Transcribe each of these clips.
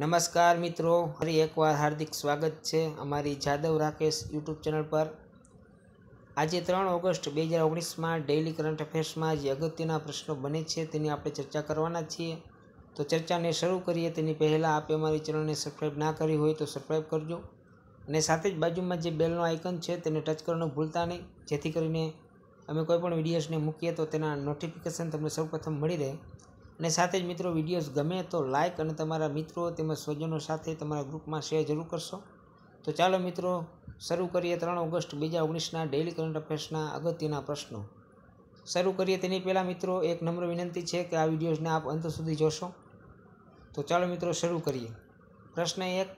નમસ્કાર મિત્રો ફરી એકવાર હાર્દિક સ્વાગત છે અમારી જાદવ રાકેશ યુટ્યુબ ચેનલ પર આજે ત્રણ ઓગસ્ટ બે હજાર ઓગણીસમાં ડેઇલી કરંટ અફેર્સમાં જે અગત્યના પ્રશ્નો બને છે તેની આપણે ચર્ચા કરવાના છીએ તો ચર્ચાને શરૂ કરીએ તેની પહેલાં આપે અમારી ચેનલને સબસ્ક્રાઈબ ના કરી હોય તો સબસ્ક્રાઈબ કરજો અને સાથે જ બાજુમાં જે બેલનો આઇકન છે તેને ટચ કરવાનું ભૂલતા નહીં જેથી કરીને અમે કોઈપણ વિડીયોઝને મૂકીએ તો તેના નોટિફિકેશન તમને સૌપ્રથમ મળી રહે અને સાથે જ મિત્રો વિડીયોઝ ગમે તો લાઇક અને તમારા મિત્રો તેમજ સ્વજનો સાથે તમારા ગ્રુપમાં શેર જરૂર કરશો તો ચાલો મિત્રો શરૂ કરીએ ત્રણ ઓગસ્ટ બે હજાર ઓગણીસના ડેઇલી કરંટ અફેર્સના અગત્યના પ્રશ્નો શરૂ કરીએ તેની પહેલાં મિત્રો એક નમ્ર વિનંતી છે કે આ વિડીયોઝને આપ અંત સુધી જોશો તો ચાલો મિત્રો શરૂ કરીએ પ્રશ્ન એક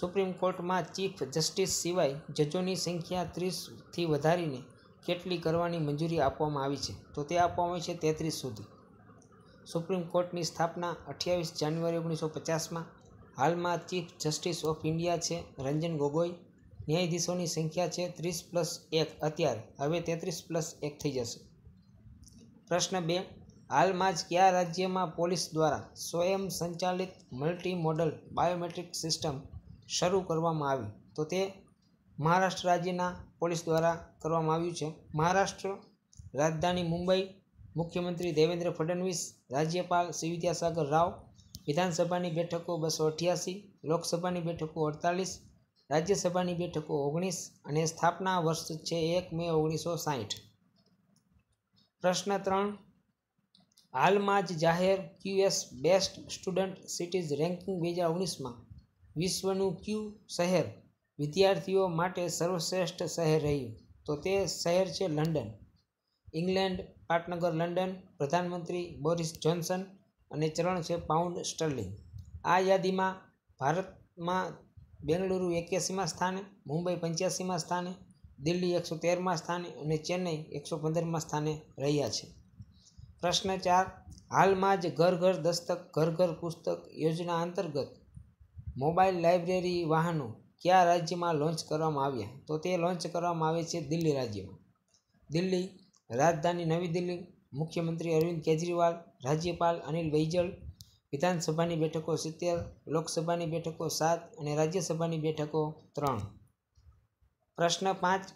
સુપ્રીમ કોર્ટમાં ચીફ જસ્ટિસ સિવાય જજોની સંખ્યા ત્રીસથી વધારીને કેટલી કરવાની મંજૂરી આપવામાં આવી છે તો તે આપવામાં આવી છે તેત્રીસ સુધી સુપ્રીમ કોર્ટની સ્થાપના અઠ્યાવીસ જાન્યુઆરી ઓગણીસો પચાસમાં હાલમાં ચીફ જસ્ટિસ ઓફ ઇન્ડિયા છે રંજન ગોગોઈ ન્યાયાધીશોની સંખ્યા છે ત્રીસ પ્લસ એક અત્યારે હવે તેત્રીસ પ્લસ એક થઈ જશે પ્રશ્ન બે હાલમાં જ કયા રાજ્યમાં પોલીસ દ્વારા સ્વયં સંચાલિત મલ્ટી મોડલ બાયોમેટ્રિક સિસ્ટમ શરૂ કરવામાં આવી તો તે મહારાષ્ટ્ર રાજ્યના પોલીસ દ્વારા કરવામાં આવ્યું છે મહારાષ્ટ્ર રાજધાની મુંબઈ મુખ્યમંત્રી દેવેન્દ્ર ફડણવીસ રાજ્યપાલ શ્રી વિદ્યાસાગર રાવ વિધાનસભાની બેઠકો બસો અઠ્યાસી લોકસભાની બેઠકો અડતાલીસ રાજ્યસભાની બેઠકો ઓગણીસ અને સ્થાપના વર્ષ છે એક મે ઓગણીસો સાહીઠ પ્રશ્ન ત્રણ હાલમાં જ જાહેર QS best student cities ranking બે હજાર ઓગણીસમાં વિશ્વનું ક્યુ શહેર વિદ્યાર્થીઓ માટે સર્વશ્રેષ્ઠ શહેર રહ્યું તો તે શહેર છે લંડન ઇંગ્લેન્ડ પાટનગર લંડન પ્રધાનમંત્રી બોરિસ જોન્સન અને ચરણ છે પાઉન્ડ સ્ટર્લિંગ આ યાદીમાં ભારતમાં બેંગલુરુ એક્યાસીમાં સ્થાને મુંબઈ પંચ્યાસીમાં સ્થાને દિલ્હી એકસો તેરમાં સ્થાને અને ચેન્નઈ એકસો પંદરમાં સ્થાને રહ્યા છે પ્રશ્ન ચાર હાલમાં જ ઘર ઘર દસ્તક ઘર ઘર પુસ્તક યોજના અંતર્ગત મોબાઈલ લાઇબ્રેરી વાહનો કયા રાજ્યમાં લોન્ચ કરવામાં આવ્યા તો તે લોન્ચ કરવામાં આવે છે દિલ્હી રાજ્યમાં દિલ્હી રાજધાની નવી દિલ્હી મુખ્યમંત્રી અરવિંદ કેજરીવાલ રાજ્યપાલ અનિલ બૈજલ વિધાનસભાની બેઠકો સિત્તેર લોકસભાની બેઠકો સાત અને રાજ્યસભાની બેઠકો ત્રણ પ્રશ્ન પાંચ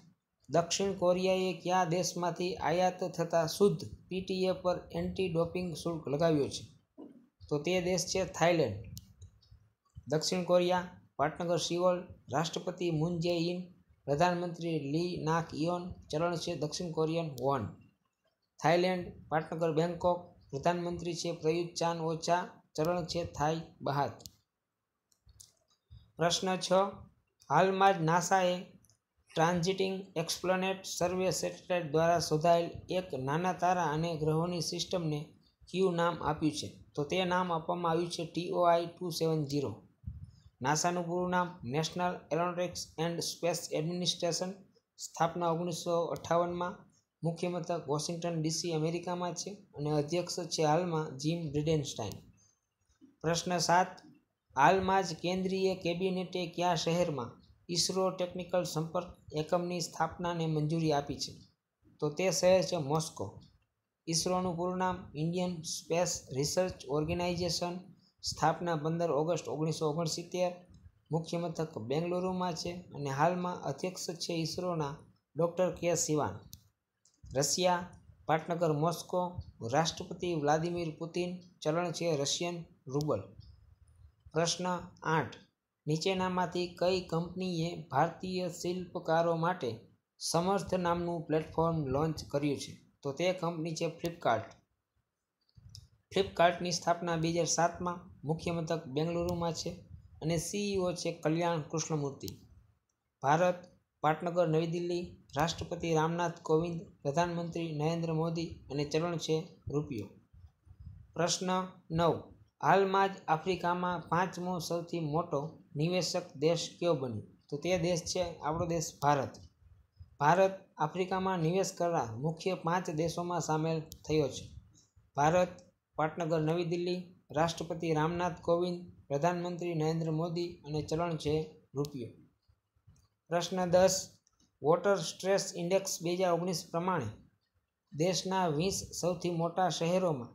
દક્ષિણ કોરિયાએ કયા દેશમાંથી આયાત થતા શુદ્ધ પીટીએ પર એન્ટી ડોપિંગ શુલ્ક લગાવ્યો છે તો તે દેશ છે થાઇલેન્ડ દક્ષિણ કોરિયા પાટનગર સિઓલ રાષ્ટ્રપતિ મુન જે ઇન પ્રધાનમંત્રી લી નાક ઇયોન ચલણ છે દક્ષિણ કોરિયન વોન થાઇલેન્ડ પાટનગર બેંકોક પ્રધાનમંત્રી છે પ્રયુત ચાન ઓચા ચલણ છે થાઈ બહાત પ્રશ્ન છ હાલમાં જ નાસાએ ટ્રાન્ઝિટિંગ એક્સપ્લોનેટ સર્વે સેટેલાઇટ દ્વારા શોધાયેલ એક નાના તારા અને ગ્રહોની સિસ્ટમને ક્યુ નામ આપ્યું છે તો તે નામ આપવામાં આવ્યું છે ટીઓઆઈ ટુ સેવન ઝીરો નાસાનું પૂરું નામ National Aeronautics and Space Administration સ્થાપના ઓગણીસો અઠ્ઠાવનમાં મુખ્ય મથક વોશિંગ્ટન ડીસી અમેરિકામાં છે અને અધ્યક્ષ છે હાલમાં જીમ બ્રિડેનસ્ટાઇન પ્રશ્ન સાત હાલમાં જ કેન્દ્રીય કેબિનેટે કયા શહેરમાં ઇસરો ટેકનિકલ સંપર્ક એકમની સ્થાપનાને મંજૂરી આપી છે તો તે શહેર છે મોસ્કો ઇસરોનું પૂરું નામ ઇન્ડિયન સ્પેસ રિસર્ચ ઓર્ગેનાઇઝેશન સ્થાપના પંદર ઓગસ્ટ ઓગણીસો ઓગણસિત્તેર મુખ્ય મથક બેંગલુરુમાં છે અને હાલમાં અધ્યક્ષ છે ઇસરોના ડૉક્ટર કે સિવાન રશિયા પાટનગર મોસ્કો રાષ્ટ્રપતિ વ્લાદિમીર પુતિન ચલણ છે રશિયન રૂબલ પ્રશ્ન આઠ નીચેનામાંથી કઈ કંપનીએ ભારતીય શિલ્પકારો માટે સમર્થ નામનું પ્લેટફોર્મ લોન્ચ કર્યું છે તો તે કંપની છે ફ્લિપકાર્ટ ફ્લિપકાર્ટની સ્થાપના બે હજાર સાતમાં મુખ્ય મથક બેંગલુરુમાં છે અને સીઈઓ e છે કલ્યાણ કૃષ્ણમૂર્તિ ભારત પાટનગર નવી દિલ્હી રાષ્ટ્રપતિ રામનાથ કોવિંદ પ્રધાનમંત્રી નરેન્દ્ર મોદી અને ચલણ છે રૂપિયો પ્રશ્ન નવ હાલમાં જ આફ્રિકામાં પાંચમો સૌથી મોટો નિવેશક દેશ કયો બન્યો તો તે દેશ છે આપણો દેશ ભારત ભારત આફ્રિકામાં નિવેશ કરવા મુખ્ય પાંચ દેશોમાં સામેલ થયો છે ભારત પાટનગર નવી દિલ્હી રાષ્ટ્રપતિ રામનાથ કોવિંદ પ્રધાનમંત્રી નરેન્દ્ર મોદી અને ચલણ છે રૂપિયો પ્રશ્ન દસ વોટર સ્ટ્રેસ ઇન્ડેક્સ બે હજાર ઓગણીસ પ્રમાણે દેશના વીસ સૌથી મોટા શહેરોમાં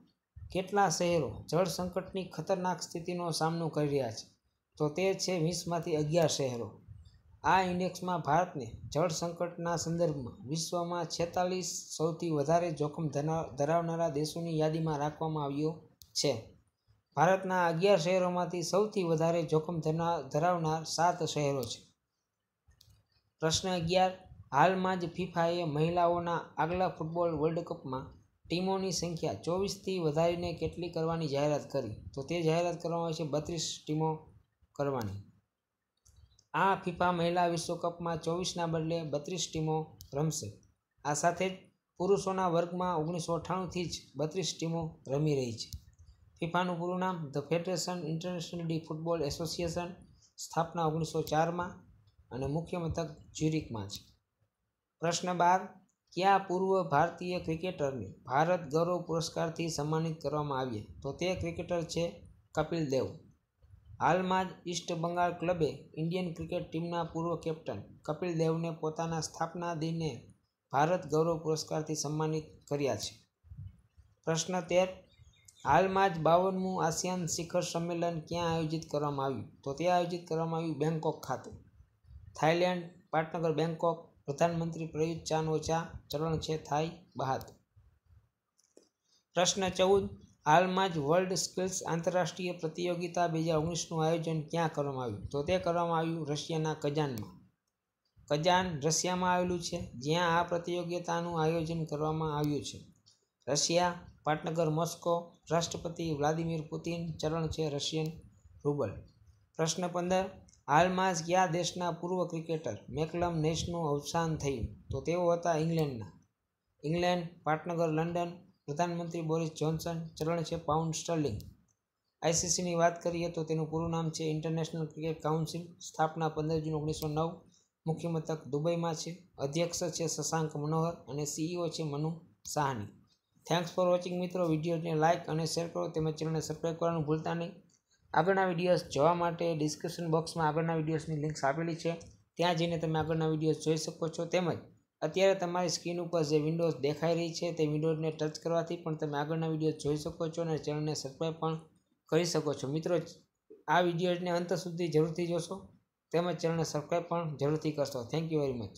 કેટલા શહેરો જળ સંકટની ખતરનાક સ્થિતિનો સામનો કરી રહ્યા છે તો તે છે વીસમાંથી અગિયાર શહેરો આ ઇન્ડેક્સમાં ભારતને જળ સંકટના સંદર્ભમાં વિશ્વમાં છેતાલીસ સૌથી વધારે જોખમ ધરાવનારા દેશોની યાદીમાં રાખવામાં આવ્યો છે ભારતના અગિયાર શહેરોમાંથી સૌથી વધારે જોખમ ધરાવનાર સાત શહેરો છે પ્રશ્ન અગિયાર હાલમાં જ ફિફાએ મહિલાઓના આગલા ફૂટબોલ વર્લ્ડ કપમાં ટીમોની સંખ્યા ચોવીસથી વધારીને કેટલી કરવાની જાહેરાત કરી તો તે જાહેરાત કરવામાં આવી છે બત્રીસ ટીમો કરવાની આ ફિફા મહિલા વિશ્વકપમાં ચોવીસના બદલે બત્રીસ ટીમો રમશે આ સાથે જ પુરુષોના વર્ગમાં ઓગણીસો અઠ્ઠાણુંથી જ બત્રીસ ટીમો રમી રહી છે ફિફાનું પૂરું નામ the Federation International de Football Association સ્થાપના ઓગણીસો ચારમાં અને મુખ્ય મથક જ્યુરિકમાં છે પ્રશ્ન બાર કયા પૂર્વ ભારતીય ક્રિકેટરને ભારત ગૌરવ પુરસ્કારથી સન્માનિત કરવામાં આવ્યા તો તે ક્રિકેટર છે કપિલ દેવ હાલમાં જ ઈસ્ટ બંગાળ ક્લબે ઇન્ડિયન ક્રિકેટ ટીમના પૂર્વ કેપ્ટન કપિલ દેવને પોતાના સ્થાપના દિને ભારત ગૌરવ પુરસ્કારથી સન્માનિત કર્યા છે પ્રશ્ન તેર હાલમાં જ બાવનમું આસિયાન શિખર સંમેલન ક્યાં આયોજિત કરવામાં આવ્યું તો તે આયોજિત કરવામાં આવ્યું બેંકોક ખાતે થાઇલેન્ડ પાટનગર બેંકોક પ્રધાનમંત્રી પ્રયુત ચાન ઓછા ચરણ છે થાઈ બહાત પ્રશ્ન ચૌદ હાલમાં જ વર્લ્ડ સ્કિલ્સ આંતરરાષ્ટ્રીય પ્રતિયોગિતા બે હજાર ઓગણીસનું આયોજન ક્યાં કરવામાં આવ્યું તો તે કરવામાં આવ્યું રશિયાના કજાનમાં કજાન રશિયામાં આવેલું છે જ્યાં આ પ્રતિયોગિતાનું આયોજન કરવામાં આવ્યું છે રશિયા પાટનગર મોસ્કો રાષ્ટ્રપતિ વ્લાદિમીર પુતિન ચરણ છે રશિયન રૂબલ પ્રશ્ન પંદર હાલમાં જ કયા દેશના પૂર્વ ક્રિકેટર મેકલમ નેશનું અવસાન થયું તો તેઓ હતા ઇંગ્લેન્ડના ઇંગ્લેન્ડ પાટનગર લંડન પ્રધાનમંત્રી બોરિસ જોન્સન ચલણ છે પાઉન્ડ સ્ટર્લિંગ આઈસીસીની વાત કરીએ તો તેનું પૂરું નામ છે ઇન્ટરનેશનલ ક્રિકેટ કાઉન્સિલ સ્થાપના પંદર જૂન ઓગણીસો નવ મુખ્ય મથક દુબઈમાં છે અધ્યક્ષ છે શશાંક મનોહર અને સીઈઓ છે Manu Sawhney thanks for watching મિત્રો વિડીયોને લાઇક અને શેર કરો તેમજ ચેનલને સબસ્ક્રાઈબ કરવાનું ભૂલતા નહીં આગળના વિડીયોઝ જોવા માટે ડિસ્ક્રિપ્શન બોક્સમાં આગળના વિડીયોઝની લિંક્સ આપેલી છે ત્યાં જઈને તમે આગળના વિડીયોઝ જોઈ શકો છો તેમજ અત્યારે તમારી સ્કીન ઉપર જે વિન્ડોઝ દેખાઈ રહી છે તે વિન્ડોઝને ટચ કરવાથી પણ તમે આગળના વિડીયો જોઈ શકો છો અને ચેનલને સબસ્ક્રાઈબ પણ કરી શકો છો મિત્રો આ વિડીયોને અંત સુધી જરૂરથી જોશો તેમજ ચેનલને સબસ્ક્રાઈબ પણ જરૂરથી કરશો થેન્ક યુ વેરી મચ